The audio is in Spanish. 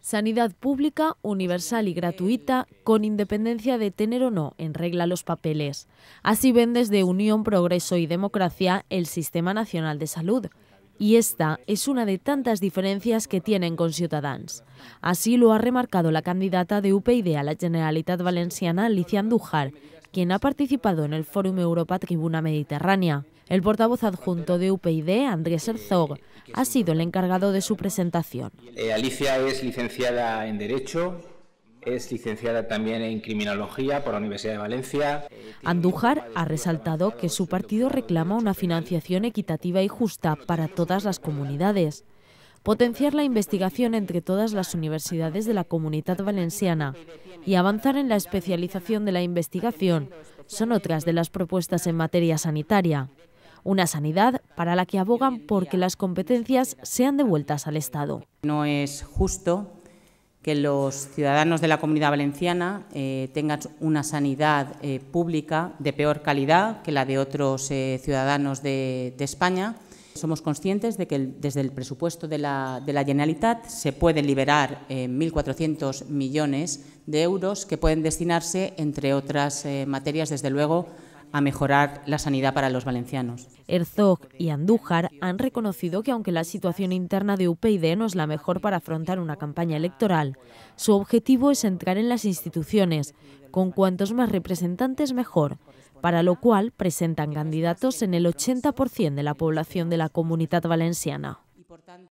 Sanidad pública, universal y gratuita, con independencia de tener o no en regla los papeles. Así ven desde Unión, Progreso y Democracia el Sistema Nacional de Salud. Y esta es una de tantas diferencias que tienen con Ciutadans. Así lo ha remarcado la candidata de UPyD a la Generalitat Valenciana, Alicia Andújar, quien ha participado en el Fórum Europa Tribuna Mediterránea. El portavoz adjunto de UPyD, Andrés Herzog, ha sido el encargado de su presentación. Eh, Alicia es licenciada en Derecho, es licenciada también en Criminología por la Universidad de Valencia. Andújar ha resaltado que su partido reclama una financiación equitativa y justa para todas las comunidades potenciar la investigación entre todas las universidades de la comunidad valenciana y avanzar en la especialización de la investigación son otras de las propuestas en materia sanitaria. Una sanidad para la que abogan porque las competencias sean devueltas al Estado. No es justo que los ciudadanos de la comunidad valenciana eh, tengan una sanidad eh, pública de peor calidad que la de otros eh, ciudadanos de España somos conscientes de que desde el presupuesto de la, de la Generalitat se pueden liberar 1.400 eh, millones de euros que pueden destinarse, entre otras eh, materias, desde luego, a mejorar la sanidad para los valencianos. Herzog y Andújar han reconocido que aunque la situación interna de UPyD no es la mejor para afrontar una campaña electoral, su objetivo es entrar en las instituciones, con cuantos más representantes mejor, para lo cual presentan candidatos en el 80% de la población de la comunidad valenciana.